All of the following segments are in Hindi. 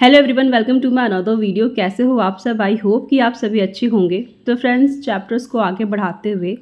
hello everyone welcome to my another video कैसे हो आप सब आई होप कि आप सभी अच्छे होंगे तो फ्रेंड्स चैप्टर्स को आगे बढ़ाते हुए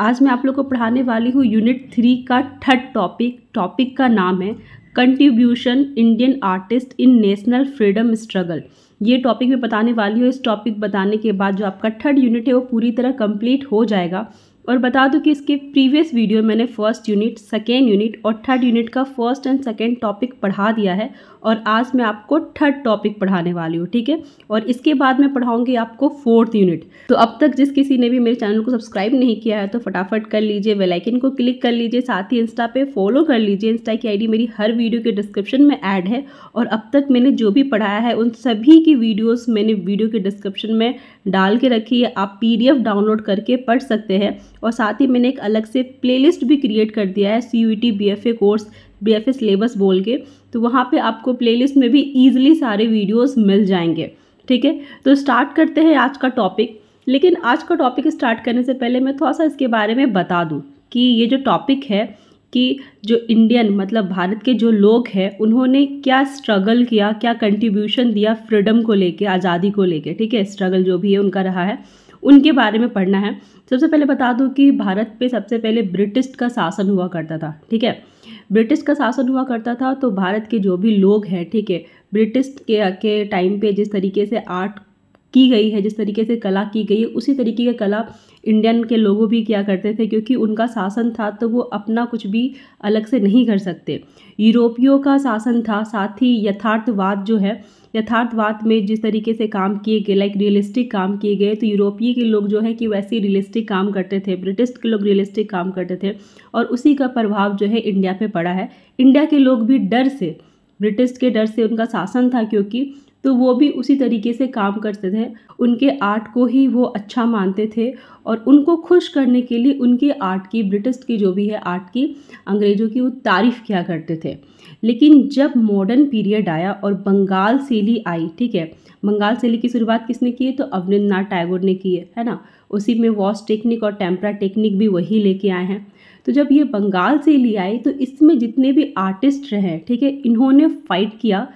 आज मैं आप लोग को पढ़ाने वाली हूँ यूनिट थ्री का थर्ड टॉपिक टॉपिक का नाम है contribution Indian artist in national freedom struggle ये टॉपिक मैं बताने वाली हूँ इस टॉपिक बताने के बाद जो आपका थर्ड यूनिट है वो पूरी तरह कम्प्लीट हो जाएगा और बता दूं कि इसके प्रीवियस वीडियो मैंने फर्स्ट यूनिट सेकेंड यूनिट और थर्ड यूनिट का फर्स्ट एंड सेकेंड टॉपिक पढ़ा दिया है और आज मैं आपको थर्ड टॉपिक पढ़ाने वाली हूँ ठीक है और इसके बाद मैं पढ़ाऊँगी आपको फोर्थ यूनिट तो अब तक जिस किसी ने भी मेरे चैनल को सब्सक्राइब नहीं किया है तो फटाफट कर लीजिए वेलाइकिन को क्लिक कर लीजिए साथ ही इंस्टा पर फॉलो कर लीजिए इंस्टा की आई मेरी हर वीडियो के डिस्क्रिप्शन में ऐड है और अब तक मैंने जो भी पढ़ाया है उन सभी की वीडियोज़ मैंने वीडियो के डिस्क्रिप्शन में डाल के रखी है आप पी डाउनलोड करके पढ़ सकते हैं और साथ ही मैंने एक अलग से प्लेलिस्ट भी क्रिएट कर दिया है C U T B F A course B F A syllabus बोल के तो वहाँ पे आपको प्लेलिस्ट में भी ईजिली सारे वीडियोस मिल जाएंगे ठीक है तो स्टार्ट करते हैं आज का टॉपिक लेकिन आज का टॉपिक स्टार्ट करने से पहले मैं थोड़ा सा इसके बारे में बता दूँ कि ये जो टॉपिक है कि जो इंडियन मतलब भारत के जो लोग हैं उन्होंने क्या स्ट्रगल किया क्या कंट्रीब्यूशन दिया फ्रीडम को लेके आज़ादी को लेके ठीक है स्ट्रगल जो भी है उनका रहा है उनके बारे में पढ़ना है सबसे पहले बता दूँ कि भारत पे सबसे पहले ब्रिटिश का शासन हुआ करता था ठीक है ब्रिटिश का शासन हुआ करता था तो भारत के जो भी लोग हैं ठीक है ब्रिटिश के के टाइम पे जिस तरीके से आर्ट की गई है जिस तरीके से कला की गई है उसी तरीके की कला इंडियन के लोगों भी किया करते थे क्योंकि उनका शासन था तो वो अपना कुछ भी अलग से नहीं कर सकते यूरोपियों का शासन था साथ ही यथार्थवाद जो है यथार्थवाद में जिस तरीके से काम किए गए लाइक रियलिस्टिक काम किए गए तो यूरोपीय के लोग जो है कि वैसे रियलिस्टिक काम करते थे ब्रिटिश के लोग रियलिस्टिक काम करते थे और उसी का प्रभाव जो है इंडिया पर पड़ा है इंडिया के लोग भी डर से ब्रिटिश के डर से उनका शासन था क्योंकि तो वो भी उसी तरीके से काम करते थे उनके आर्ट को ही वो अच्छा मानते थे और उनको खुश करने के लिए उनके आर्ट की ब्रिटिश की जो भी है आर्ट की अंग्रेज़ों की वो तारीफ़ किया करते थे लेकिन जब मॉडर्न पीरियड आया और बंगाल शैली आई ठीक है बंगाल शैली की शुरुआत किसने की है तो अवनिंद्रनाथ नाथ टैगोर ने की है है ना उसी में वॉश टेक्निक और टेम्परा टेक्निक भी वही लेके आए हैं तो जब ये बंगाल शैली आई तो इसमें जितने भी आर्टिस्ट रहे ठीक है इन्होंने फाइट किया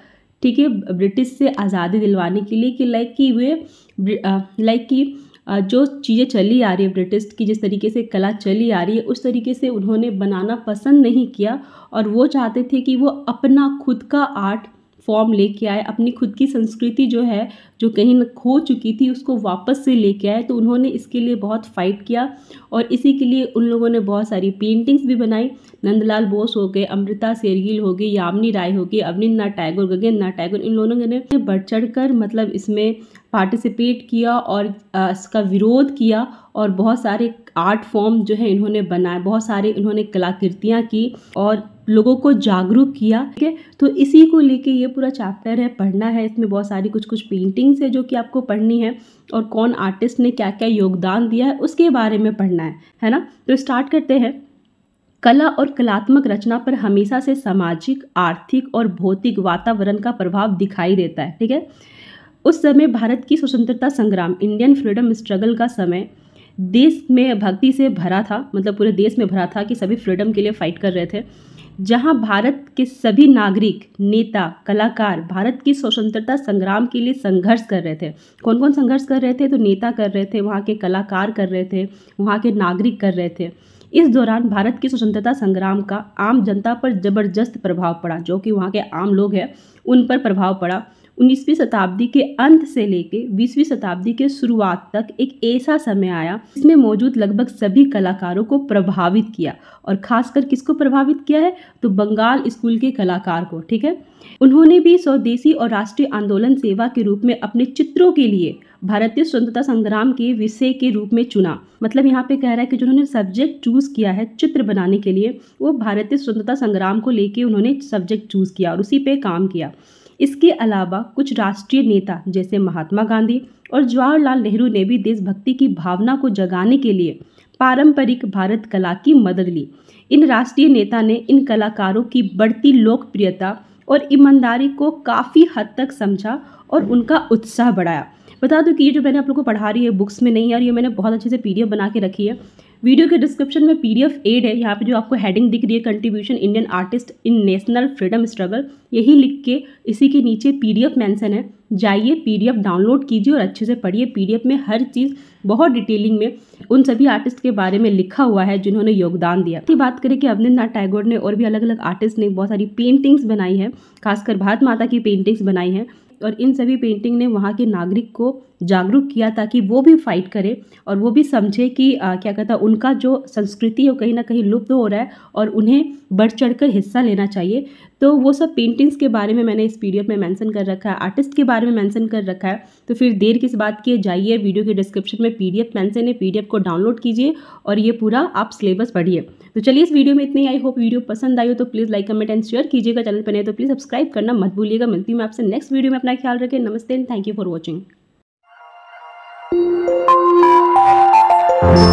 ठीक है ब्रिटिश से आज़ादी दिलवाने के लिए कि लाइक कि वे लाइक कि जो चीज़ें चली आ रही है ब्रिटिश की जिस तरीके से कला चली आ रही है उस तरीके से उन्होंने बनाना पसंद नहीं किया और वो चाहते थे कि वो अपना खुद का आर्ट फॉर्म लेके आए अपनी खुद की संस्कृति जो है जो कहीं ना खो चुकी थी उसको वापस से लेके आए तो उन्होंने इसके लिए बहुत फाइट किया और इसी के लिए उन लोगों ने बहुत सारी पेंटिंग्स भी बनाई नंदलाल बोस हो गए अमृता शेरगिल हो गई यामिनी राय हो गई नाथ टैगोर गगन नाथ टैगोर इन लोगों ने बढ़ चढ़ कर मतलब इसमें पार्टिसिपेट किया और इसका विरोध किया और बहुत सारे आर्ट फॉर्म जो है इन्होंने बनाए बहुत सारे इन्होंने कलाकृतियाँ की और लोगों को जागरूक किया ठीक है तो इसी को लेके ये पूरा चैप्टर है पढ़ना है इसमें बहुत सारी कुछ कुछ पेंटिंग्स है जो कि आपको पढ़नी है और कौन आर्टिस्ट ने क्या क्या योगदान दिया है उसके बारे में पढ़ना है है ना तो स्टार्ट करते हैं कला और कलात्मक रचना पर हमेशा से सामाजिक आर्थिक और भौतिक वातावरण का प्रभाव दिखाई देता है ठीक है उस समय भारत की स्वतंत्रता संग्राम इंडियन फ्रीडम स्ट्रगल का समय देश में भक्ति से भरा था मतलब पूरे देश में भरा था कि सभी फ्रीडम के लिए फाइट कर रहे थे जहां भारत के सभी नागरिक नेता कलाकार भारत की स्वतंत्रता संग्राम के लिए संघर्ष कर रहे थे कौन कौन संघर्ष कर रहे थे तो नेता कर रहे थे वहाँ के कलाकार कर रहे थे वहाँ के नागरिक कर रहे थे इस दौरान भारत की स्वतंत्रता संग्राम का आम जनता पर जबरदस्त प्रभाव पड़ा जो कि वहाँ के आम लोग हैं उन पर प्रभाव पड़ा 19वीं शताब्दी के अंत से लेकर 20वीं शताब्दी के शुरुआत तक एक ऐसा समय आया जिसमें मौजूद लगभग सभी कलाकारों को प्रभावित किया और खासकर किसको प्रभावित किया है तो बंगाल स्कूल के कलाकार को ठीक है उन्होंने भी स्वदेशी और राष्ट्रीय आंदोलन सेवा के रूप में अपने चित्रों के लिए भारतीय स्वतंत्रता संग्राम के विषय के रूप में चुना मतलब यहाँ पे कह रहा है कि जिन्होंने सब्जेक्ट चूज किया है चित्र बनाने के लिए वो भारतीय स्वतंत्रता संग्राम को लेके उन्होंने सब्जेक्ट चूज किया और उसी पे काम किया इसके अलावा कुछ राष्ट्रीय नेता जैसे महात्मा गांधी और जवाहरलाल नेहरू ने भी देशभक्ति की भावना को जगाने के लिए पारंपरिक भारत कला की मदद ली इन राष्ट्रीय नेता ने इन कलाकारों की बढ़ती लोकप्रियता और ईमानदारी को काफ़ी हद तक समझा और उनका उत्साह बढ़ाया बता दूं कि ये जो मैंने आप लोगों को पढ़ा रही है बुक्स में नहीं है और ये मैंने बहुत अच्छे से पी बना के रखी है वीडियो के डिस्क्रिप्शन में पीडीएफ एड है यहाँ पे जो आपको हेडिंग दिख रही है contribution Indian artist in national freedom struggle यही लिख के इसी के नीचे पीडीएफ मेंशन है जाइए पीडीएफ डाउनलोड कीजिए और अच्छे से पढ़िए पीडीएफ में हर चीज़ बहुत डिटेलिंग में उन सभी आर्टिस्ट के बारे में लिखा हुआ है जिन्होंने योगदान दिया की बात करें कि अवनिंद नाथ टैगोर ने और भी अलग अलग आर्टिस्ट ने बहुत सारी पेंटिंग्स बनाई है खासकर भारत माता की पेंटिंग्स बनाई हैं और इन सभी पेंटिंग ने वहाँ के नागरिक को जागरूक किया ताकि वो भी फाइट करें और वो भी समझे कि आ, क्या कहता है उनका जो संस्कृति है वो कहीं ना कहीं लुप्त हो रहा है और उन्हें बढ़ चढ़ कर हिस्सा लेना चाहिए तो वो सब पेंटिंग्स के बारे में मैंने इस पीडीएफ में मेंशन कर रखा है आर्टिस्ट के बारे में मेंशन कर रखा है तो फिर देर किस बात की जाइए वीडियो के डिस्क्रिप्शन में पीडीएफ मेंशन है पीडीएफ को डाउनलोड कीजिए और ये पूरा आप सिलेबस पढ़िए तो चलिए इस वीडियो में इतनी आई होप वीडियो पसंद आई हो तो please like comment and share कीजिएगा चैनल पर नहीं तो प्लीज़ सब्सक्राइब करना मत भूलिएगा मिलती हूँ मैं आपसे नेक्स्ट वीडियो में अपना ख्याल रखें नमस्ते and thank you for watching you